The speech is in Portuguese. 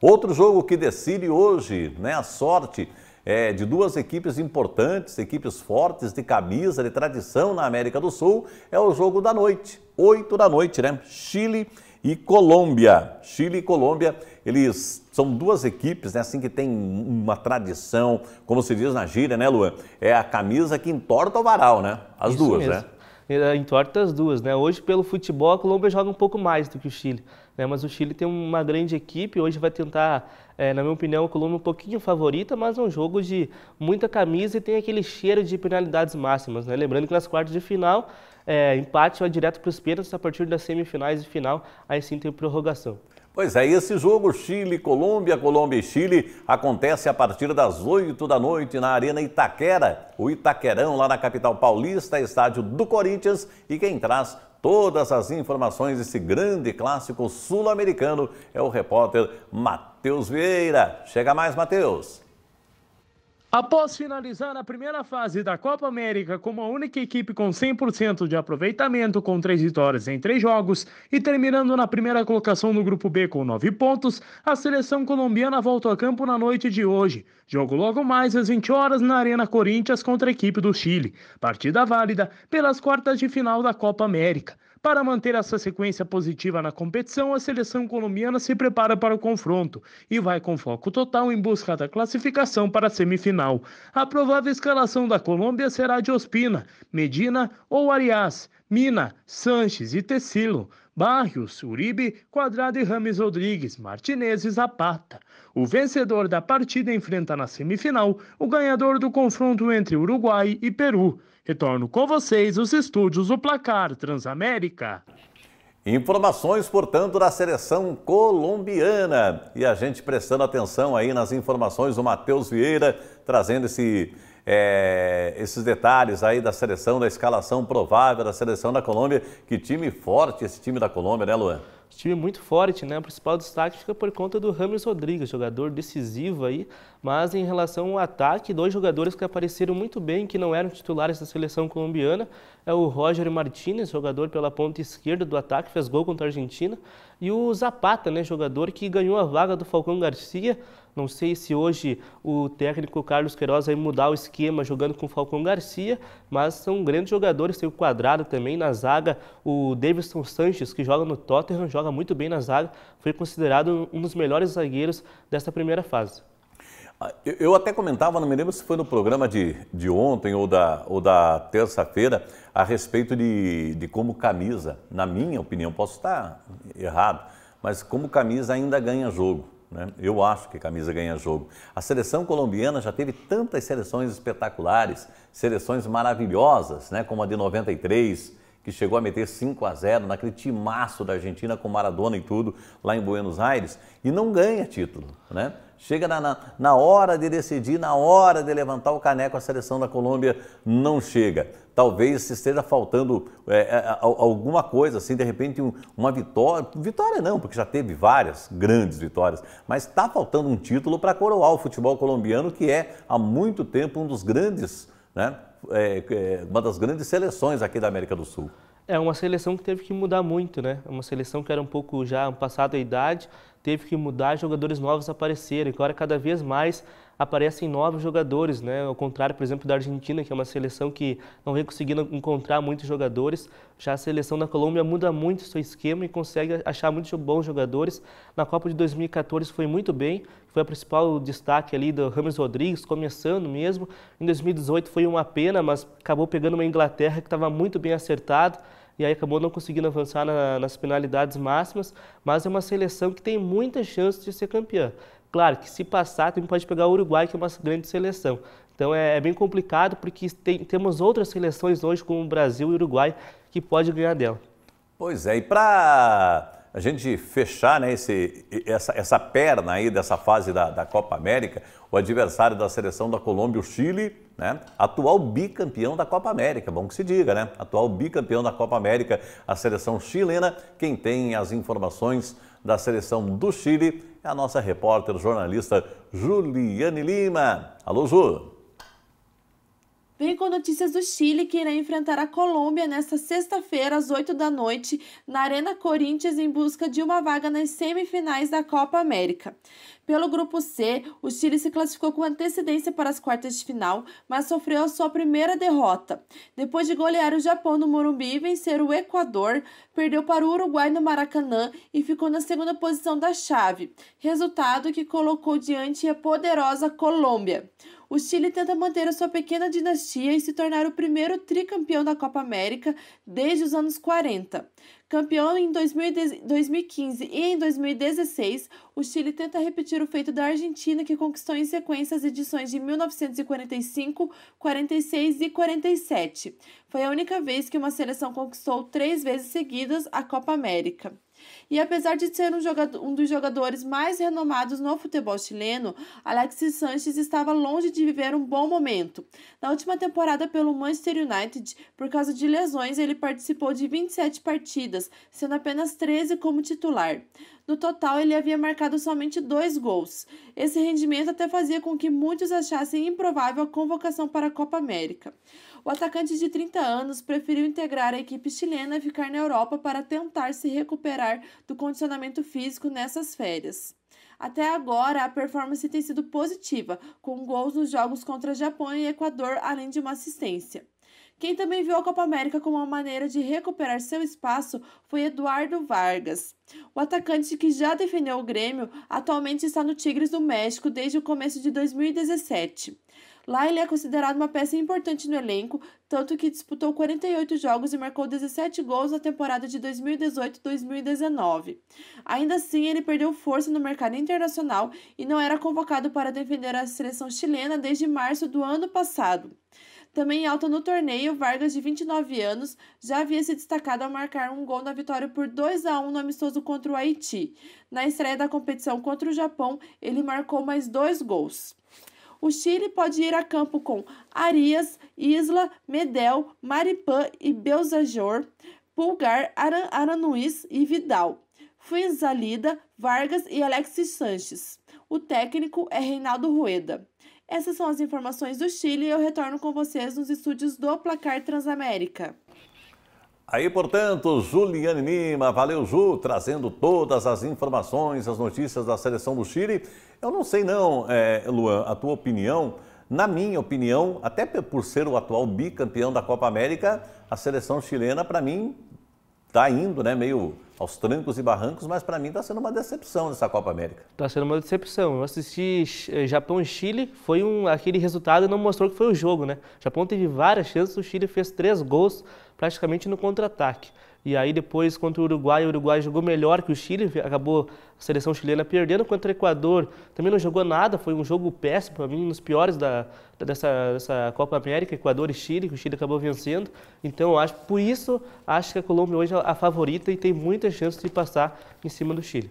Outro jogo que decide hoje né, a sorte é, de duas equipes importantes, equipes fortes de camisa, de tradição na América do Sul, é o jogo da noite, oito da noite, né? Chile e Colômbia. Chile e Colômbia, eles são duas equipes, né, assim, que tem uma tradição, como se diz na gíria, né, Luan? É a camisa que entorta o varal, né? As Isso duas, mesmo. né? É, entorta as duas. Né? Hoje, pelo futebol, a Colômbia joga um pouco mais do que o Chile. Né? Mas o Chile tem uma grande equipe, hoje vai tentar, é, na minha opinião, a Colômbia um pouquinho favorita, mas é um jogo de muita camisa e tem aquele cheiro de penalidades máximas. Né? Lembrando que nas quartas de final, é, empate vai direto para os pênaltis, a partir das semifinais e final, aí sim tem prorrogação. Pois é, esse jogo Chile-Colômbia, Colômbia e Chile acontece a partir das 8 da noite na Arena Itaquera, o Itaquerão, lá na capital paulista, estádio do Corinthians. E quem traz todas as informações desse grande clássico sul-americano é o repórter Matheus Vieira. Chega mais, Matheus! Após finalizar a primeira fase da Copa América como a única equipe com 100% de aproveitamento, com três vitórias em três jogos, e terminando na primeira colocação no Grupo B com nove pontos, a seleção colombiana volta a campo na noite de hoje. Jogo logo mais às 20 horas na Arena Corinthians contra a equipe do Chile. Partida válida pelas quartas de final da Copa América. Para manter essa sequência positiva na competição, a seleção colombiana se prepara para o confronto e vai com foco total em busca da classificação para a semifinal. A provável escalação da Colômbia será de Ospina, Medina ou Arias, Mina, Sanches e Tecilo. Barrios, Uribe, Quadrado e Rames Rodrigues, Martinez e Zapata. O vencedor da partida enfrenta na semifinal o ganhador do confronto entre Uruguai e Peru. Retorno com vocês os estúdios do Placar Transamérica. Informações, portanto, da seleção colombiana. E a gente prestando atenção aí nas informações do Matheus Vieira, trazendo esse é, esses detalhes aí da seleção, da escalação provável da seleção da Colômbia. Que time forte esse time da Colômbia, né, Luan? time é muito forte, né? O principal destaque fica por conta do Ramos Rodrigues, jogador decisivo aí. Mas em relação ao ataque, dois jogadores que apareceram muito bem, que não eram titulares da seleção colombiana, é o Roger Martinez, jogador pela ponta esquerda do ataque, fez gol contra a Argentina, e o Zapata, né, jogador que ganhou a vaga do Falcão Garcia. Não sei se hoje o técnico Carlos Queiroz vai mudar o esquema jogando com o Falcão Garcia, mas são grandes jogadores. Tem o Quadrado também na zaga. O Davidson Sanches, que joga no Tottenham, joga muito bem na zaga. Foi considerado um dos melhores zagueiros dessa primeira fase. Eu até comentava, não me lembro se foi no programa de, de ontem ou da, ou da terça-feira, a respeito de, de como camisa, na minha opinião, posso estar errado, mas como camisa ainda ganha jogo. Né? Eu acho que camisa ganha jogo. A seleção colombiana já teve tantas seleções espetaculares, seleções maravilhosas, né? como a de 93, que chegou a meter 5 a 0 naquele timaço da Argentina com Maradona e tudo lá em Buenos Aires, e não ganha título. Né? Chega na, na, na hora de decidir, na hora de levantar o caneco, a seleção da Colômbia não chega. Talvez esteja faltando é, é alguma coisa, assim, de repente um, uma vitória. Vitória não, porque já teve várias grandes vitórias, mas está faltando um título para coroar o futebol colombiano, que é há muito tempo um dos grandes, né, é, é, uma das grandes seleções aqui da América do Sul. É uma seleção que teve que mudar muito, né? É uma seleção que era um pouco já passada a idade, teve que mudar, jogadores novos apareceram. E agora cada vez mais aparecem novos jogadores, né? Ao contrário, por exemplo, da Argentina, que é uma seleção que não vem conseguindo encontrar muitos jogadores. Já a seleção da Colômbia muda muito seu esquema e consegue achar muitos bons jogadores. Na Copa de 2014 foi muito bem, foi o principal destaque ali do Ramos Rodrigues, começando mesmo. Em 2018 foi uma pena, mas acabou pegando uma Inglaterra que estava muito bem acertada e aí acabou não conseguindo avançar na, nas penalidades máximas, mas é uma seleção que tem muita chance de ser campeã. Claro que se passar, também pode pegar o Uruguai, que é uma grande seleção. Então é, é bem complicado porque tem, temos outras seleções hoje, como o Brasil e o Uruguai, que pode ganhar dela. Pois é, e para a gente fechar né, esse, essa, essa perna aí dessa fase da, da Copa América, o adversário da seleção da Colômbia, o Chile, né? Atual bicampeão da Copa América, bom que se diga, né? Atual bicampeão da Copa América, a seleção chilena. Quem tem as informações da seleção do Chile é a nossa repórter, jornalista Juliane Lima. Alô, Ju! Vem com notícias do Chile, que irá enfrentar a Colômbia nesta sexta-feira, às 8 da noite, na Arena Corinthians, em busca de uma vaga nas semifinais da Copa América. Pelo grupo C, o Chile se classificou com antecedência para as quartas de final, mas sofreu a sua primeira derrota. Depois de golear o Japão no Morumbi e vencer o Equador, perdeu para o Uruguai no Maracanã e ficou na segunda posição da chave, resultado que colocou diante a poderosa Colômbia o Chile tenta manter a sua pequena dinastia e se tornar o primeiro tricampeão da Copa América desde os anos 40. Campeão em 2015 e em 2016, o Chile tenta repetir o feito da Argentina, que conquistou em sequência as edições de 1945, 46 e 47. Foi a única vez que uma seleção conquistou três vezes seguidas a Copa América. E apesar de ser um, jogador, um dos jogadores mais renomados no futebol chileno, Alexis Sanches estava longe de viver um bom momento. Na última temporada pelo Manchester United, por causa de lesões, ele participou de 27 partidas, sendo apenas 13 como titular. No total, ele havia marcado somente dois gols. Esse rendimento até fazia com que muitos achassem improvável a convocação para a Copa América. O atacante de 30 anos preferiu integrar a equipe chilena e ficar na Europa para tentar se recuperar do condicionamento físico nessas férias. Até agora, a performance tem sido positiva, com gols nos jogos contra Japão e Equador, além de uma assistência. Quem também viu a Copa América como uma maneira de recuperar seu espaço foi Eduardo Vargas. O atacante que já defendeu o Grêmio atualmente está no Tigres do México desde o começo de 2017. Lá ele é considerado uma peça importante no elenco, tanto que disputou 48 jogos e marcou 17 gols na temporada de 2018-2019. Ainda assim, ele perdeu força no mercado internacional e não era convocado para defender a seleção chilena desde março do ano passado. Também em alta no torneio, Vargas, de 29 anos, já havia se destacado ao marcar um gol na vitória por 2 a 1 no amistoso contra o Haiti. Na estreia da competição contra o Japão, ele marcou mais dois gols. O Chile pode ir a campo com Arias, Isla, Medel, Maripã e Belzajor, Pulgar, Aran Aranuiz e Vidal. Fuenzalida, Vargas e Alexis Sanches. O técnico é Reinaldo Rueda. Essas são as informações do Chile e eu retorno com vocês nos estúdios do Placar Transamérica. Aí, portanto, Juliane Lima, valeu Ju, trazendo todas as informações, as notícias da seleção do Chile. Eu não sei não, é, Luan, a tua opinião. Na minha opinião, até por ser o atual bicampeão da Copa América, a seleção chilena, para mim, está indo né, meio aos trancos e barrancos, mas para mim está sendo uma decepção nessa Copa América. Está sendo uma decepção. Eu assisti eh, Japão e Chile, foi um, aquele resultado não mostrou que foi o jogo, né? O Japão teve várias chances, o Chile fez três gols praticamente no contra-ataque. E aí depois contra o Uruguai, o Uruguai jogou melhor que o Chile, acabou a seleção chilena perdendo contra o Equador. Também não jogou nada, foi um jogo péssimo, para mim, um dos piores da, dessa, dessa Copa América, Equador e Chile, que o Chile acabou vencendo. Então, acho, por isso, acho que a Colômbia hoje é a favorita e tem muitas chances de passar em cima do Chile.